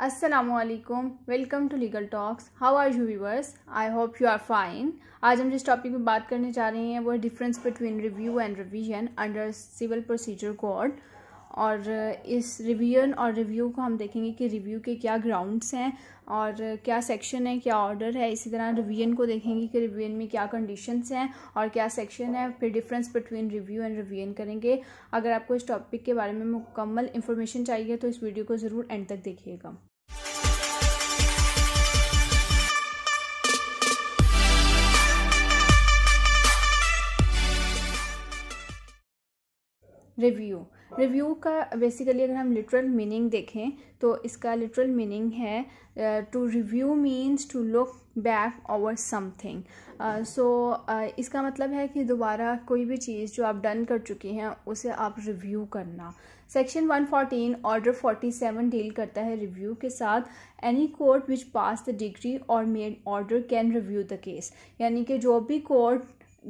असलकुम welcome to legal talks how are you viewers I hope you are fine आज हम जिस topic में बात करने जा रहे हैं वो है difference between review and revision under civil procedure code और इस रिवीजन और रिव्यू को हम देखेंगे कि रिव्यू के क्या ग्राउंड्स हैं और क्या सेक्शन है क्या ऑर्डर है इसी तरह रिवीजन को देखेंगे कि रिवीजन में क्या कंडीशंस हैं और क्या सेक्शन है फिर difference between review and revision करेंगे अगर आपको इस टॉपिक के बारे में मुकम्मल इन्फॉर्मेशन चाहिए तो इस वीडियो को ज़रूर एंड तक देखिएगा रिव्यू रिव्यू का बेसिकली अगर हम लिटरल मीनिंग देखें तो इसका लिटरल मीनिंग है to review means to look back over something so इसका मतलब है कि दोबारा कोई भी चीज़ जो आप डन कर चुकी हैं उसे आप रिव्यू करना section 114 order forty seven deal करता है रिव्यू के साथ any court which pass the degree और made order can review the case यानी कि जो भी कोर्ट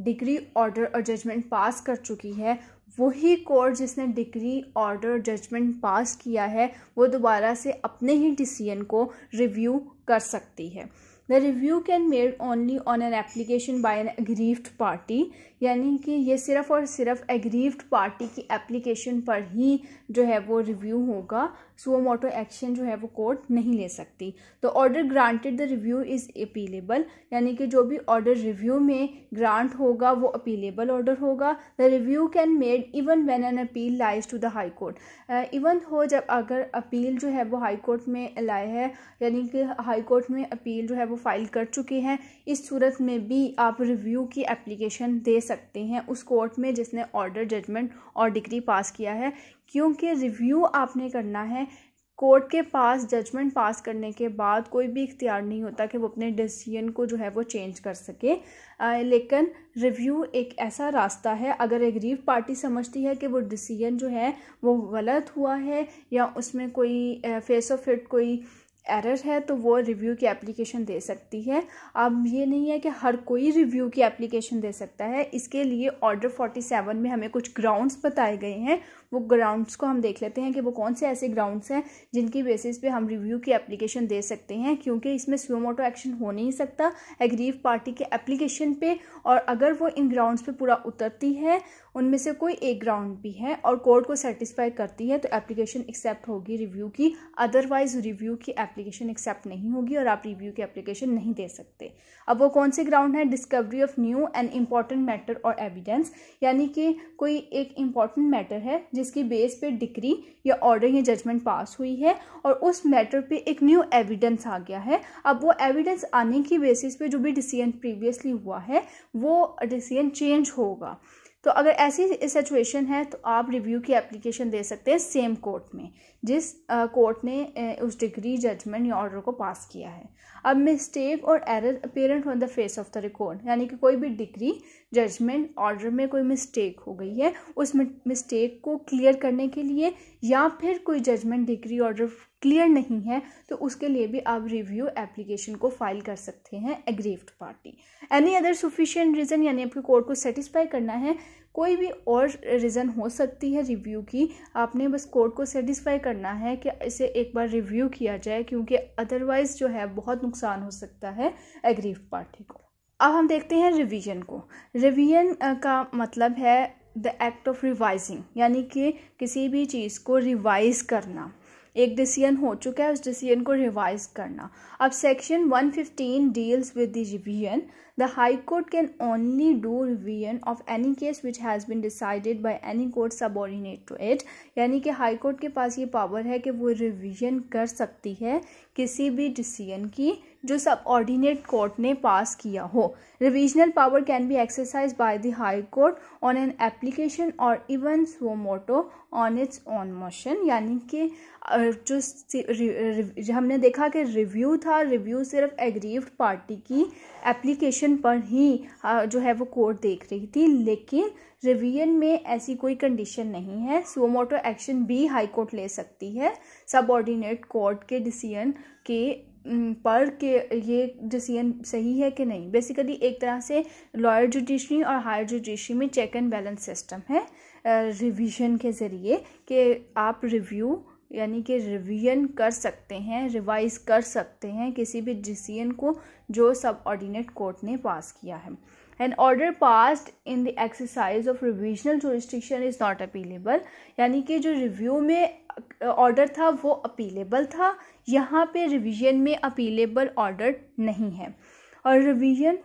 डिग्री ऑर्डर और जजमेंट पास कर चुकी है वही कोर्ट जिसने डिग्री ऑर्डर जजमेंट पास किया है वो दोबारा से अपने ही डिसीजन को रिव्यू कर सकती है the review can made only on an application by an aggrieved party यानी कि ये सिर्फ़ और सिर्फ एग्रीव्ड पार्टी की एप्लीकेशन पर ही जो है वो रिव्यू होगा सुओ मोटो एक्शन जो है वो कोर्ट नहीं ले सकती तो order granted the review is appealable यानी कि जो भी ऑर्डर रिव्यू में ग्रांट होगा वो अपीलेबल ऑर्डर होगा the review can made even when an appeal lies to the high Court even हो जब अगर अपील जो है वो हाई कोर्ट में लाए है यानी कि हाई कोर्ट में अपील जो है वो फाइल कर चुकी है इस सूरत में भी आप रिव्यू की एप्लीकेशन दे सकते हैं उस कोर्ट में जिसने ऑर्डर जजमेंट और डिग्री पास किया है क्योंकि रिव्यू आपने करना है कोर्ट के पास जजमेंट पास करने के बाद कोई भी इख्तियार नहीं होता कि वो अपने डिसीजन को जो है वो चेंज कर सके लेकिन रिव्यू एक ऐसा रास्ता है अगर एग्रीव पार्टी समझती है कि वो डिसीजन जो है वो गलत हुआ है या उसमें कोई फेस ऑफ फिट कोई एरर है तो वो रिव्यू की एप्लीकेशन दे सकती है अब ये नहीं है कि हर कोई रिव्यू की एप्लीकेशन दे सकता है इसके लिए ऑर्डर 47 में हमें कुछ ग्राउंड्स बताए गए हैं वो ग्राउंड्स को हम देख लेते हैं कि वो कौन से ऐसे ग्राउंड्स हैं जिनकी बेसिस पे हम रिव्यू की एप्लीकेशन दे सकते हैं क्योंकि इसमें स्लो मोटो एक्शन हो नहीं सकता एग्रीव पार्टी के एप्लीकेशन पे और अगर वो इन ग्राउंड्स पे पूरा उतरती है उनमें से कोई एक ग्राउंड भी है और कोर्ट को सेटिस्फाई करती है तो एप्लीकेशन एक्सेप्ट होगी रिव्यू की अदरवाइज रिव्यू की एप्लीकेशन एक्सेप्ट नहीं होगी और आप रिव्यू की एप्लीकेशन नहीं दे सकते अब वो कौन से ग्राउंड है discovery of new and important matter और एविडेंस यानी कि कोई एक इम्पॉर्टेंट मैटर है जिसकी बेस पे डिक्री या ऑर्डर या जजमेंट पास हुई है और उस मैटर पे एक न्यू एविडेंस आ गया है अब वो एविडेंस आने की बेसिस पे जो भी डिसीजन प्रीवियसली हुआ है वो डिसीजन चेंज होगा तो अगर ऐसी सिचुएशन है तो आप रिव्यू की एप्लीकेशन दे सकते हैं सेम कोर्ट में जिस कोर्ट ने उस डिग्री जजमेंट या ऑर्डर को पास किया है अब मिस्टेक और error apparent on the face of the record यानी कि कोई भी डिग्री जजमेंट ऑर्डर में कोई मिस्टेक हो गई है उस मिस्टेक को क्लियर करने के लिए या फिर कोई जजमेंट डिग्री ऑर्डर क्लियर नहीं है तो उसके लिए भी आप रिव्यू एप्लीकेशन को फाइल कर सकते हैं aggrieved party any other sufficient reason यानी आपके कोर्ट को सेटिस्फाई करना है कोई भी और रीज़न हो सकती है रिव्यू की आपने बस कोर्ट को सेटिस्फाई करना है कि इसे एक बार रिव्यू किया जाए क्योंकि अदरवाइज़ जो है बहुत नुकसान हो सकता है एग्रीव पार्टी को अब हम देखते हैं रिवीजन को रिवीजन का मतलब है द एक्ट ऑफ रिवाइजिंग यानी कि किसी भी चीज़ को रिवाइज करना एक डिसीजन हो चुका है उस डिसीजन को रिवाइज करना अब section 115 deals with the revision The High Court can only do revision of any case which has been decided by any court subordinate to it यानी कि हाई कोर्ट के पास ये पावर है कि वो रिवीजन कर सकती है किसी भी डिसीजन की जो सबऑर्डिनेट कोर्ट ने पास किया हो revisional power can be exercise by the high Court on an application और even suo motu on its on motion यानी कि जो हमने देखा कि रिव्यू था रिव्यू सिर्फ एग्रीव्ड पार्टी की एप्लीकेशन कंडीशन पर ही जो है वो कोर्ट देख रही थी लेकिन रिवीजन में ऐसी कोई कंडीशन नहीं है सो मोटो एक्शन भी हाई कोर्ट ले सकती है सबऑर्डिनेट कोर्ट के डिसीजन के पर के ये डिसीजन सही है कि नहीं बेसिकली एक तरह से लॉयर जुडिशरी और हायर जुडिशरी में चेक एंड बैलेंस सिस्टम है रिवीजन के ज़रिए कि आप रिव्यू यानी कि रिवीजन कर सकते हैं रिवाइज कर सकते हैं किसी भी डिसीजन को जो सब ऑर्डिनेट कोर्ट ने पास किया है an order passed in the exercise of revisional jurisdiction is not appealable यानी कि जो रिव्यू में ऑर्डर था वो अपीलेबल था यहाँ पे रिविजन में अपीलेबल ऑर्डर नहीं है और revision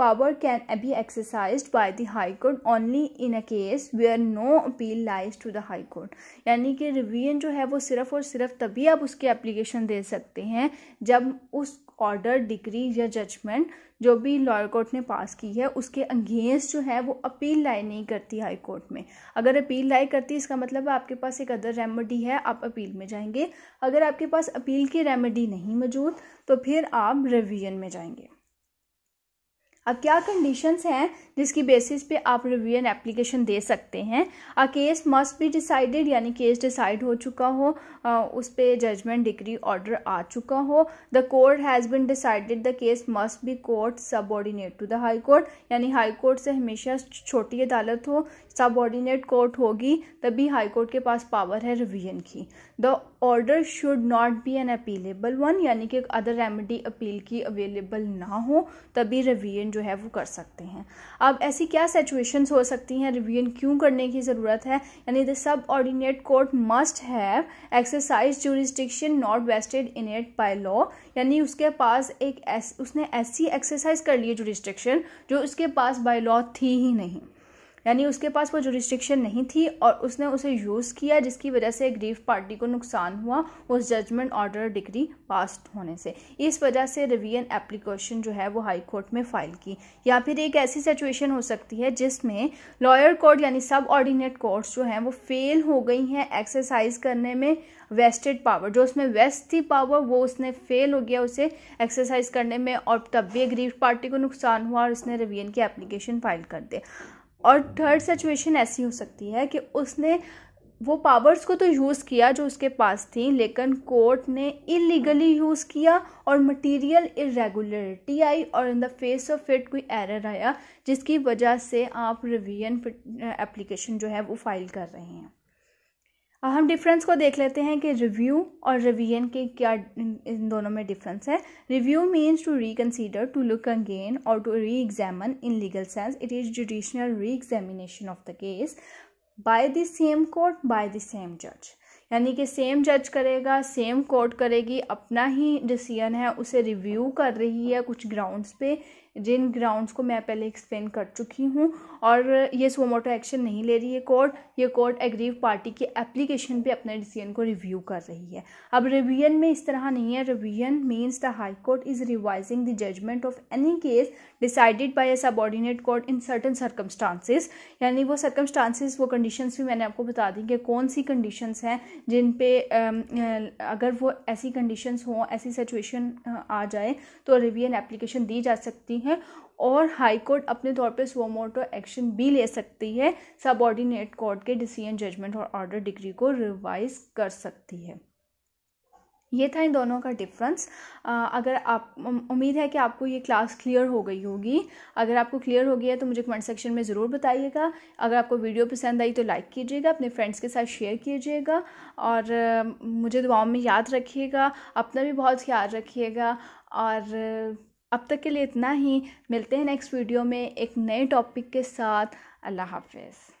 power can be exercised by the high court only in a case where no appeal lies to the high court यानी कि रिवीजन जो है वो सिर्फ और सिर्फ तभी आप उसकी एप्लीकेशन दे सकते हैं जब उस ऑर्डर डिग्री या जजमेंट जो भी लॉयर कोर्ट ने पास की है उसके अगेंस्ट जो है वो अपील लाई नहीं करती हाई कोर्ट में अगर अपील लाई करती इसका मतलब आपके पास एक अदर रेमेडी है आप अपील में जाएंगे अगर आपके पास अपील की रेमेडी नहीं मौजूद तो फिर आप रिवीजन में जाएंगे अब क्या कंडीशंस हैं जिसकी बेसिस पे आप रिव्यू एंड एप्लीकेशन दे सकते हैं a case must be decided यानी केस डिसाइड हो चुका हो आ, उस पर जजमेंट डिग्री ऑर्डर आ चुका हो the court has been decided the case must be court ordinate to the high Court यानी हाई कोर्ट से हमेशा छोटी अदालत हो ऑर्डिनेट कोर्ट होगी तभी हाई कोर्ट के पास पावर है रिविजन की the order should not be an appealable one यानी कि अदर रेमेडी अपील की अवेलेबल ना हो तभी रिवीजन जो है वो कर सकते हैं अब ऐसी क्या सिचुएशंस हो सकती हैं रिवीजन क्यों करने की ज़रूरत है यानी the subordinate court must have exercise jurisdiction not vested in at by law यानी उसके पास एक एस, उसने ऐसी एक्सरसाइज कर ली है जो उसके पास बाय लॉ थी ही नहीं यानी उसके पास वो जो रिस्ट्रिक्शन नहीं थी और उसने उसे यूज़ किया जिसकी वजह से ग्रीफ पार्टी को नुकसान हुआ उस जजमेंट ऑर्डर डिग्री पास होने से इस वजह से रिवीजन एप्लीकेशन जो है वो हाई कोर्ट में फाइल की या फिर एक ऐसी सिचुएशन हो सकती है जिसमें लॉयर कोर्ट यानी सब ऑर्डिनेट कोर्ट्स जो हैं वो फेल हो गई हैं एक्सरसाइज करने में वेस्टेड पावर जो उसमें वेस्ट थी पावर वो उसने फेल हो गया उसे एक्सरसाइज करने में और तब भी ग्रीफ पार्टी को नुकसान हुआ और उसने रिवीजन की एप्लीकेशन फाइल कर दी और थर्ड सिचुएशन ऐसी हो सकती है कि उसने वो पावर्स को तो यूज़ किया जो उसके पास थी लेकिन कोर्ट ने इलीगली यूज़ किया और मटेरियल इरेगुलरिटी आई और in the face of it कोई एरर आया जिसकी वजह से आप रिवीजन एप्लीकेशन जो है वो फाइल कर रहे हैं हम डिफरेंस को देख लेते हैं कि रिव्यू और रिवीजन के क्या इन दोनों में डिफरेंस है review means to reconsider to look again और to reexamine in legal sense it is judicial reexamination of the case by the same court by the same जज यानी कि सेम जज करेगा सेम कोर्ट करेगी अपना ही decision है उसे रिव्यू कर रही है कुछ ग्राउंड्स पे जिन ग्राउंड्स को मैं पहले एक्सप्लेन कर चुकी हूँ और ये सोमोटो एक्शन नहीं ले रही है कोर्ट ये कोर्ट एग्रीव पार्टी के एप्लीकेशन पे अपने डिसीजन को रिव्यू कर रही है अब रिवीजन में इस तरह नहीं है revision means the high court is revising the judgment of any case decided by a subordinate court in certain circumstances यानी वो सर्कमस्टांसिस वो कंडीशन भी मैंने आपको बता दी कि कौन सी कंडीशन हैं जिन पे अगर वो ऐसी कंडीशन हों ऐसी सिचुएशन आ जाए तो रिवीजन एप्लीकेशन दी जा सकती है और हाई कोर्ट अपने तौर पे स्वमोटो एक्शन भी ले सकती है ऑर्डिनेट कोर्ट के डिसीजन जजमेंट और ऑर्डर डिग्री को रिवाइज कर सकती है ये था इन दोनों का डिफरेंस अगर आप उम्मीद है कि आपको ये क्लास क्लियर हो गई होगी अगर आपको क्लियर हो गया है तो मुझे कमेंट सेक्शन में ज़रूर बताइएगा अगर आपको वीडियो पसंद आई तो लाइक कीजिएगा अपने फ्रेंड्स के साथ शेयर कीजिएगा और मुझे दुआओं में याद रखिएगा अपना भी बहुत ख्याल रखिएगा और अब तक के लिए इतना ही मिलते हैं नेक्स्ट वीडियो में एक नए टॉपिक के साथ अल्लाह हाफिज़